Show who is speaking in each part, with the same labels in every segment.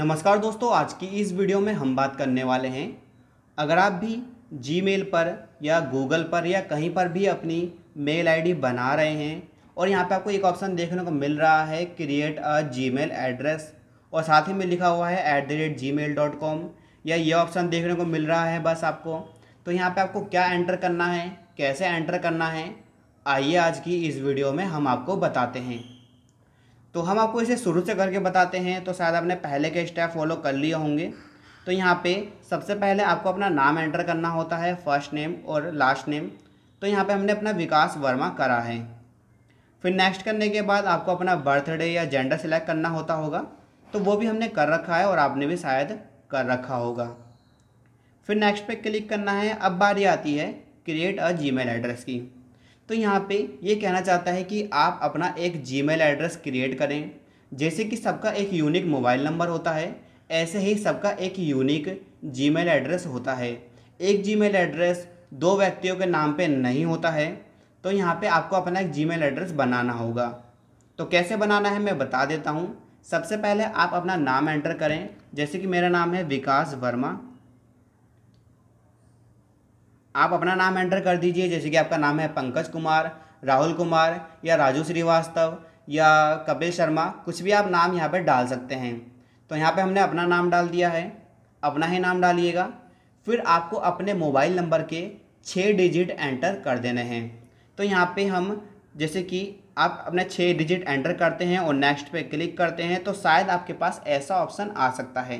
Speaker 1: नमस्कार दोस्तों आज की इस वीडियो में हम बात करने वाले हैं अगर आप भी जी पर या गूगल पर या कहीं पर भी अपनी मेल आईडी बना रहे हैं और यहाँ पे आपको एक ऑप्शन देखने को मिल रहा है क्रिएट अ जी एड्रेस और साथ ही में लिखा हुआ है at the rate Gmail dot com या ये ऑप्शन देखने को मिल रहा है बस आपको तो यहाँ पर आपको क्या एंटर करना है कैसे एंटर करना है आइए आज की इस वीडियो में हम आपको बताते हैं तो हम आपको इसे शुरू से करके बताते हैं तो शायद आपने पहले के स्टेप फॉलो कर लिए होंगे तो यहाँ पे सबसे पहले आपको अपना नाम एंटर करना होता है फर्स्ट नेम और लास्ट नेम तो यहाँ पे हमने अपना विकास वर्मा करा है फिर नेक्स्ट करने के बाद आपको अपना बर्थडे या जेंडर सिलेक्ट करना होता होगा तो वो भी हमने कर रखा है और आपने भी शायद कर रखा होगा फिर नेक्स्ट पे क्लिक करना है अब बारी आती है create a Gmail address की तो यहाँ पे ये कहना चाहता है कि आप अपना एक जीमेल एड्रेस क्रिएट करें जैसे कि सबका एक यूनिक मोबाइल नंबर होता है ऐसे ही सबका एक यूनिक जीमेल एड्रेस होता है एक जीमेल एड्रेस दो व्यक्तियों के नाम पे नहीं होता है तो यहाँ पे आपको अपना एक जीमेल एड्रेस बनाना होगा तो कैसे बनाना है मैं बता देता हूँ सबसे पहले आप अपना नाम एंटर करें जैसे कि मेरा नाम है विकास वर्मा आप अपना नाम एंटर कर दीजिए जैसे कि आपका नाम है पंकज कुमार राहुल कुमार या राजू श्रीवास्तव या कपिल शर्मा कुछ भी आप नाम यहाँ पर डाल सकते हैं तो यहाँ पर हमने अपना नाम डाल दिया है अपना ही नाम डालिएगा फिर आपको अपने मोबाइल नंबर के छः डिजिट एंटर कर देने हैं तो यहाँ पे हम जैसे कि आप अपने छः डिजिट एंटर करते हैं और नेक्स्ट पे क्लिक करते हैं तो शायद आपके पास ऐसा ऑप्शन आ सकता है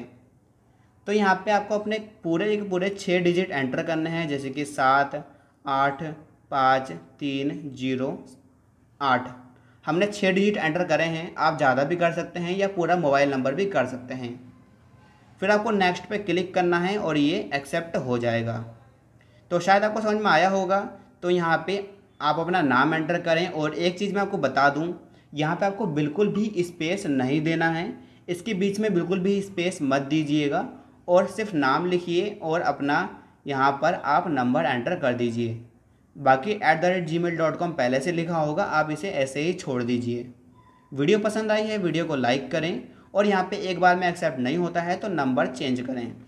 Speaker 1: तो यहाँ पे आपको अपने पूरे के पूरे छः डिजिट एंटर करने हैं जैसे कि सात आठ पाँच तीन जीरो आठ हमने छः डिजिट एंटर करे हैं आप ज़्यादा भी कर सकते हैं या पूरा मोबाइल नंबर भी कर सकते हैं फिर आपको नेक्स्ट पे क्लिक करना है और ये एक्सेप्ट हो जाएगा तो शायद आपको समझ में आया होगा तो यहाँ पे आप अपना नाम एंटर करें और एक चीज़ मैं आपको बता दूँ यहाँ पे आपको बिल्कुल भी स्पेस नहीं देना है इसके बीच में बिल्कुल भी स्पेस मत दीजिएगा और सिर्फ नाम लिखिए और अपना यहाँ पर आप नंबर एंटर कर दीजिए बाकी at the rate Gmail dot com पहले से लिखा होगा आप इसे ऐसे ही छोड़ दीजिए वीडियो पसंद आई है वीडियो को लाइक करें और यहाँ पे एक बार में एक्सेप्ट नहीं होता है तो नंबर चेंज करें